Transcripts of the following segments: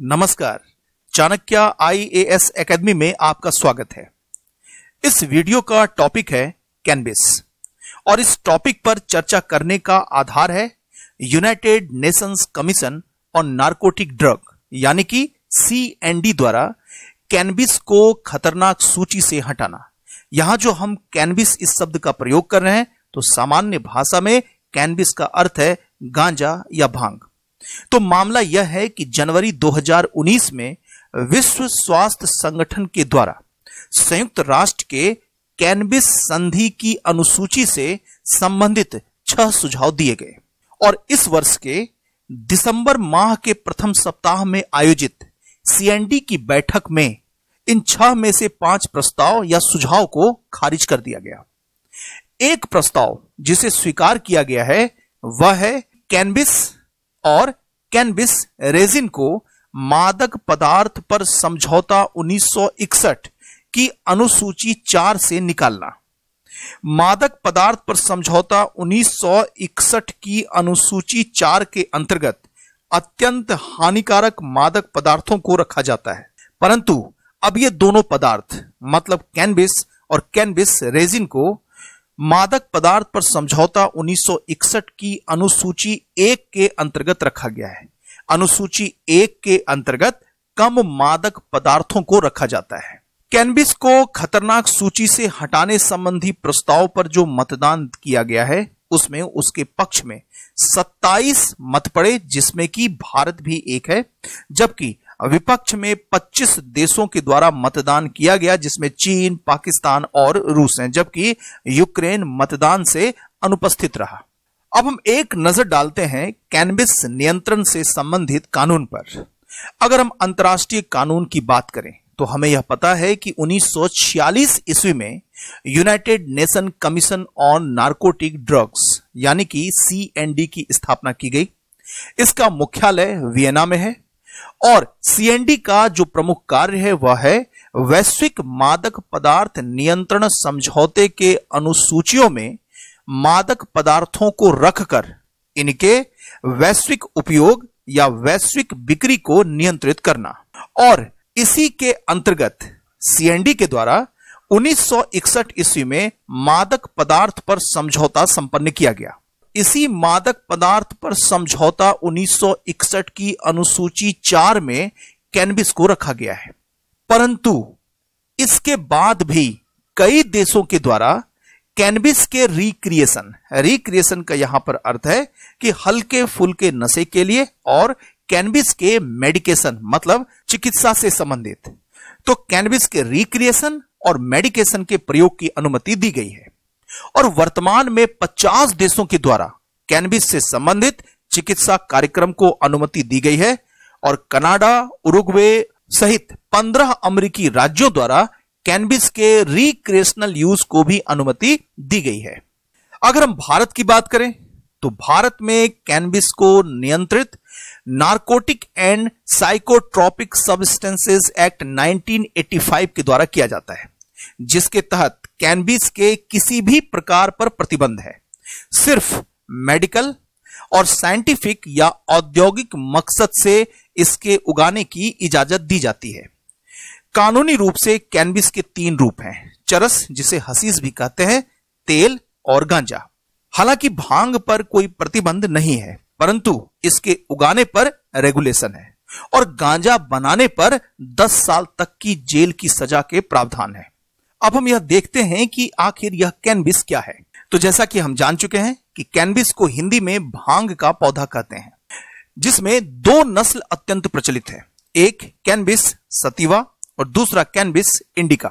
नमस्कार Chanakya IAS academy में आपका स्वागत है इस वीडियो का टॉपिक है कैनबिस और इस टॉपिक पर चर्चा करने का आधार है United Nations Commission on narcotic drug यानी कि सीएनडी द्वारा कैनबिस को खतरनाक सूची से हटाना यहां जो हम कैनबिस इस शब्द का प्रयोग कर रहे हैं तो सामान्य भाषा में कैनबिस का अर्थ है गांजा या भांग तो मामला यह है कि जनवरी 2019 में विश्व स्वास्थ्य संगठन के द्वारा संयुक्त राष्ट्र के कैनबिस संधि की अनुसूची से संबंधित छह सुझाव दिए गए और इस वर्ष के दिसंबर माह के प्रथम सप्ताह में आयोजित सीएनडी की बैठक में इन छह में से पांच प्रस्ताव या सुझाव को खारिज कर दिया गया एक प्रस्ताव जिसे स्वीकार किया गया है वह है कैनबिस और कैनबिस रेजिन को मादक पदार्थ पर समझौता 1961 की अनुसूची चार से निकालना मादक पदार्थ पर समझौता 1961 की अनुसूची चार के अंतर्गत अत्यंत हानिकारक मादक पदार्थों को रखा जाता है परंतु अब ये दोनों पदार्थ मतलब कैनबिस और कैनबिस रेजिन को मादक पदार्थ पर समझौता 1961 की अनुसूची एक के अंतर्गत रखा गया है अनुसूची एक के अंतर्गत कम मादक पदार्थों को रखा जाता है कैनबिस को खतरनाक सूची से हटाने संबंधी प्रस्ताव पर जो मतदान किया गया है उसमें उसके पक्ष में 27 मत पड़े जिसमें कि भारत भी एक है जबकि विपक्ष में 25 देशों के द्वारा मतदान किया गया जिसमें चीन पाकिस्तान और रूस हैं जबकि यूक्रेन मतदान से अनुपस्थित रहा अब हम एक नजर डालते हैं कैनबिस नियंत्रण से संबंधित कानून पर अगर हम अंतर्राष्ट्रीय कानून की बात करें तो हमें यह पता है कि 1946 ईस्वी में United Nation Commission on narcotic drugs यानी कि सीएनडी की स्थापना की गई इसका मुख्यालय वियना में है और सीएनडी का जो प्रमुख कार्य है वह है वैश्विक मादक पदार्थ नियंत्रण समझौते के अनुसूचियों में मादक पदार्थों को रखकर इनके वैश्विक उपयोग या वैश्विक बिक्री को नियंत्रित करना और इसी के अंतर्गत सीएनडी के द्वारा 1961 ईस्वी में मादक पदार्थ पर समझौता संपन्न किया गया इसी मादक पदार्थ पर समझौता 1961 की अनुसूची चार में कैनबिस को रखा गया है परंतु इसके बाद भी कई देशों के द्वारा कैनबिस के रिक्रिएशन रिक्रिएशन का यहां पर अर्थ है कि हल्के फुलके नशे के लिए और कैनबिस के मेडिकेशन मतलब चिकित्सा से संबंधित तो कैनबिस के रिक्रिएशन और मेडिकेशन के प्रयोग की अनुमति दी गई है और वर्तमान में 50 देशों के द्वारा कैनबिस से संबंधित चिकित्सा कार्यक्रम को अनुमति दी गई है और कनाडा उरुग्वे सहित 15 अमेरिकी राज्यों द्वारा कैनबिस के रिक्रिएशनल यूज को भी अनुमति दी गई है अगर हम भारत की बात करें तो भारत में कैनबिस को नियंत्रित narcotic and psychotropic substances act 1985 के द्वारा किया जाता है जिसके तहत कैनबिस के किसी भी प्रकार पर प्रतिबंध है सिर्फ मेडिकल और साइंटिफिक या औद्योगिक मकसद से इसके उगाने की इजाजत दी जाती है कानूनी रूप से कैनबिस के तीन रूप हैं चरस जिसे हसीस भी कहते हैं तेल और गांजा हालांकि भांग पर कोई प्रतिबंध नहीं है परंतु इसके उगाने पर रेगुलेशन है और गांजा बनाने पर 10 साल तक की जेल की सजा के प्रावधान है अब हम यह देखते हैं कि आखिर यह कैनबिस क्या है तो जैसा कि हम जान चुके हैं कि कैनबिस को हिंदी में भांग का पौधा कहते हैं जिसमें दो नस्ल अत्यंत प्रचलित है एक कैनबिस सतीवा और दूसरा कैनबिस इंडिका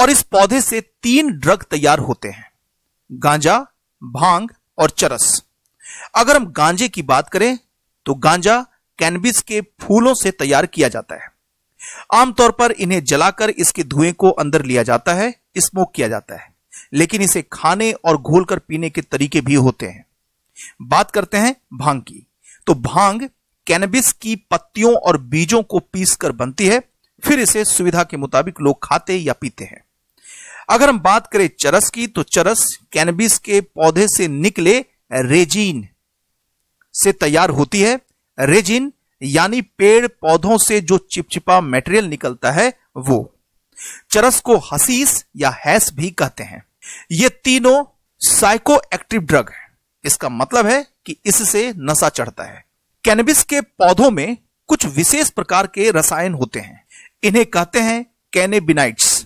और इस पौधे से तीन ड्रग तैयार होते हैं गांजा भांग और चरस अगर हम गांजे की बात करें तो गांजा कैनबिस के फूलों से तैयार किया जाता है आमतौर पर इन्हें जलाकर इसके धुएं को अंदर लिया जाता है स्मोक किया जाता है लेकिन इसे खाने और घोलकर पीने के तरीके भी होते हैं बात करते हैं भांग की तो भांग कैनबिस की पत्तियों और बीजों को पीसकर बनती है फिर इसे सुविधा के मुताबिक लोग खाते या पीते हैं अगर हम बात करें चरस की तो चरस कैनबिस के पौधे से निकले रेजिन से तैयार होती है रेजिन यानी पेड़ पौधों से जो चिपचिपा मटेरियल निकलता है वो चरस को हसीस या हैस भी कहते हैं ये तीनों साइको एक्टिव ड्रग है इसका मतलब है कि इससे नशा चढ़ता है कैनबिस के पौधों में कुछ विशेष प्रकार के रसायन होते हैं इन्हें कहते हैं कैनेबिनाइट्स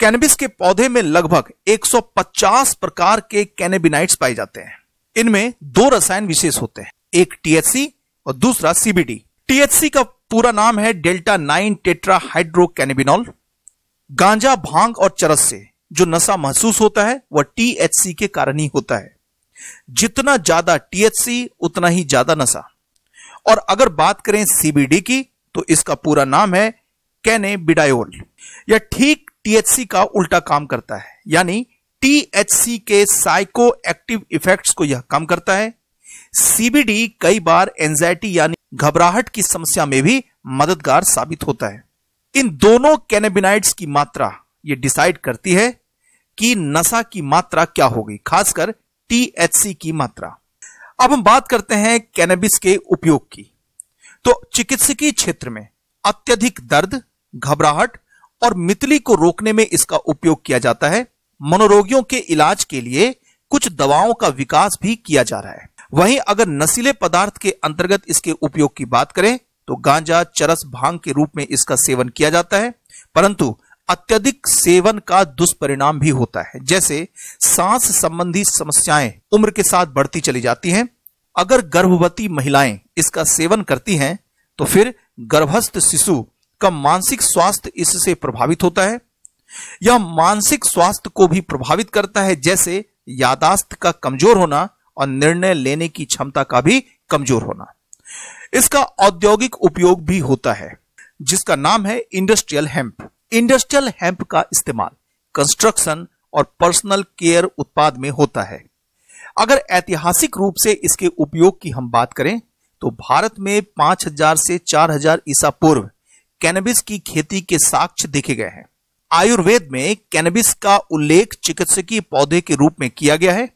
कैनबिस के पौधे में लगभग 150 प्रकार के कैनेबिनाइट्स पाए जाते हैं इनमें दो रसायन विशेष होते हैं एक टीएससी और दूसरा सीबीडी टीएचसी का पूरा नाम है डेल्टा नाइन टेट्रा हाइड्रोकैनबिनॉल गांजा भांग और चरस से जो नशा महसूस होता है वह टीएचसी के कारण ही होता है जितना ज्यादा टीएचसी उतना ही ज्यादा नशा और अगर बात करें सीबीडी की तो इसका पूरा नाम है कैने बिडायोल यह ठीक टीएचसी का उल्टा काम करता है यानी टीएचसी के साइको एक्टिव इफेक्ट्स को यह कम करता है सीबीडी कई बार एंजाइटी यानी घबराहट की समस्या में भी मददगार साबित होता है इन दोनों कैनेबिनाइड्स की मात्रा ये डिसाइड करती है कि नशा की मात्रा क्या होगी खासकर टीएचसी की मात्रा अब हम बात करते हैं कैनबिस के उपयोग की तो चिकित्सकीय क्षेत्र में अत्यधिक दर्द घबराहट और मितली को रोकने में इसका उपयोग किया जाता है मनोरोगियों के इलाज के लिए कुछ दवाओं का विकास भी किया जा रहा है वहीं अगर नशीले पदार्थ के अंतर्गत इसके उपयोग की बात करें तो गांजा चरस भांग के रूप में इसका सेवन किया जाता है परंतु अत्यधिक सेवन का दुष्परिणाम भी होता है जैसे सांस संबंधी समस्याएं उम्र के साथ बढ़ती चली जाती हैं अगर गर्भवती महिलाएं इसका सेवन करती हैं तो फिर गर्भस्थ शिशु का मानसिक स्वास्थ्य इससे प्रभावित होता है यह मानसिक स्वास्थ्य को भी प्रभावित करता है जैसे यादाश्त का कमजोर होना और निर्णय लेने की क्षमता का भी कमजोर होना इसका औद्योगिक उपयोग भी होता है जिसका नाम है इंडस्ट्रियल हेम्प इंडस्ट्रियल हेम्प का इस्तेमाल कंस्ट्रक्शन और पर्सनल केयर उत्पाद में होता है अगर ऐतिहासिक रूप से इसके उपयोग की हम बात करें तो भारत में 5000 से 4000 ईसा पूर्व कैनबिस की खेती के साक्ष्य देखे गए हैं आयुर्वेद में कैनबिस का उल्लेख चिकित्सकीय पौधे के रूप में किया गया है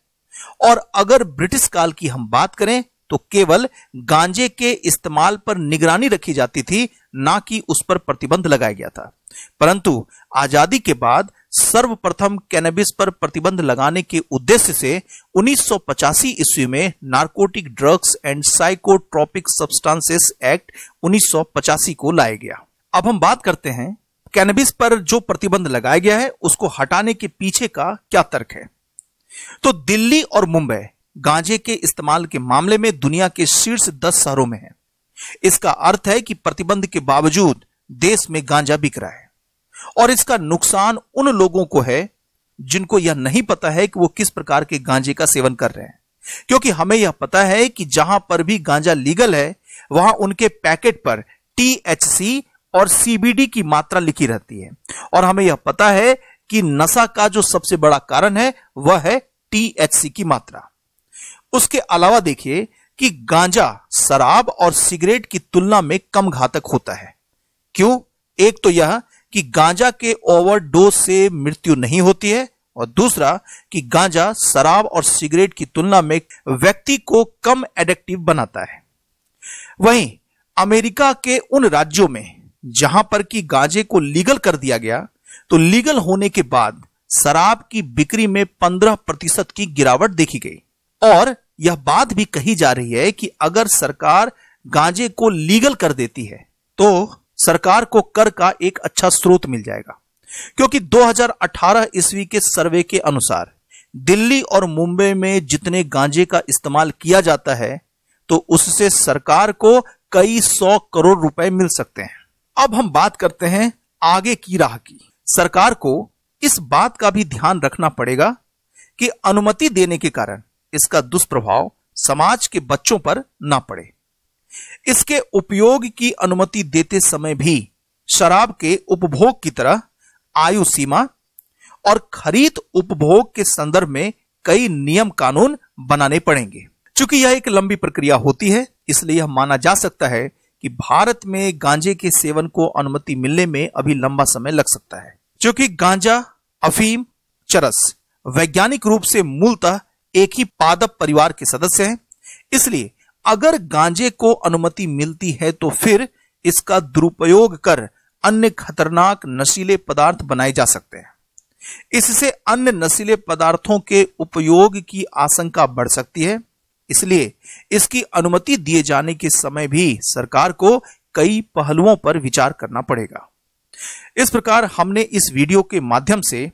और अगर ब्रिटिश काल की हम बात करें तो केवल गांजे के इस्तेमाल पर निगरानी रखी जाती थी ना कि उस पर प्रतिबंध लगाया गया था परंतु आजादी के बाद सर्वप्रथम कैनबिस पर प्रतिबंध लगाने के उद्देश्य से पचासी ईस्वी में narcotic drugs and psychotropic substances act पचासी को लाया गया अब हम बात करते हैं कैनबिस पर जो प्रतिबंध लगाया गया है उसको हटाने के पीछे का क्या तर्क है तो दिल्ली और मुंबई गांजे के इस्तेमाल के मामले में दुनिया के शीर्ष दस शहरों में है इसका अर्थ है कि प्रतिबंध के बावजूद देश में गांजा बिक रहा है और इसका नुकसान उन लोगों को है जिनको यह नहीं पता है कि वो किस प्रकार के गांजे का सेवन कर रहे हैं क्योंकि हमें यह पता है कि जहां पर भी गांजा लीगल है वहां उनके पैकेट पर टीएचसी और सीबीडी की मात्रा लिखी रहती है और हमें यह पता है कि नशा का जो सबसे बड़ा कारण है वह है टीएचसी की मात्रा उसके अलावा देखिए कि गांजा शराब और सिगरेट की तुलना में कम घातक होता है क्यों एक तो यह कि गांजा के ओवरडोज से मृत्यु नहीं होती है और दूसरा कि गांजा शराब और सिगरेट की तुलना में व्यक्ति को कम एडिक्टिव बनाता है वहीं अमेरिका के उन राज्यों में जहां पर कि गांजे को लीगल कर दिया गया तो लीगल होने के बाद शराब की बिक्री में 15 प्रतिशत की गिरावट देखी गई और यह बात भी कही जा रही है कि अगर सरकार गांजे को लीगल कर देती है तो सरकार को कर का एक अच्छा स्रोत मिल जाएगा क्योंकि 2018 ईस्वी के सर्वे के अनुसार दिल्ली और मुंबई में जितने गांजे का इस्तेमाल किया जाता है तो उससे सरकार को कई सौ करोड़ रुपए मिल सकते हैं अब हम बात करते हैं आगे की राह की सरकार को इस बात का भी ध्यान रखना पड़ेगा कि अनुमति देने के कारण इसका दुष्प्रभाव समाज के बच्चों पर ना पड़े इसके उपयोग की अनुमति देते समय भी शराब के उपभोग की तरह आयु सीमा और खरीद उपभोग के संदर्भ में कई नियम कानून बनाने पड़ेंगे चूंकि यह एक लंबी प्रक्रिया होती है इसलिए यह माना जा सकता है कि भारत में गांजे के सेवन को अनुमति मिलने में अभी लंबा समय लग सकता है जो कि गांजा अफीम चरस वैज्ञानिक रूप से मूलतः एक ही पादप परिवार के सदस्य हैं इसलिए अगर गांजे को अनुमति मिलती है तो फिर इसका दुरुपयोग कर अन्य खतरनाक नशीले पदार्थ बनाए जा सकते हैं इससे अन्य नशीले पदार्थों के उपयोग की आशंका बढ़ सकती है इसलिए इसकी अनुमति दिए जाने के समय भी सरकार को कई पहलुओं पर विचार करना पड़ेगा इस प्रकार हमने इस वीडियो के माध्यम से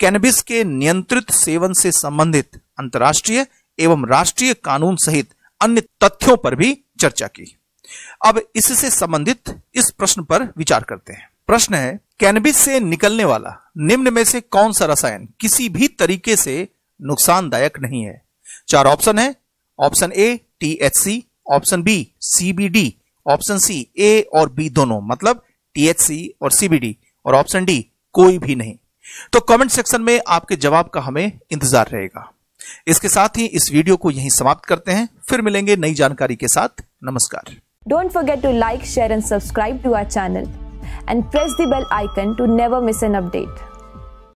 कैनबिस के नियंत्रित सेवन से संबंधित अंतर्राष्ट्रीय एवं राष्ट्रीय कानून सहित अन्य तथ्यों पर भी चर्चा की अब इससे संबंधित इस प्रश्न पर विचार करते हैं प्रश्न है कैनबिस से निकलने वाला निम्न में से कौन सा रसायन किसी भी तरीके से नुकसानदायक नहीं है चार ऑप्शन है option A T H C option B CBD option C A और बी दोनों मतलब टीएचसी और सीबीडी और ऑप्शन डी कोई भी नहीं तो कमेंट सेक्शन में आपके जवाब का हमें इंतजार रहेगा इसके साथ ही इस वीडियो को यहीं समाप्त करते हैं फिर मिलेंगे नई जानकारी के साथ नमस्कार don't forget to like share and subscribe to our channel and press the bell icon to never miss an update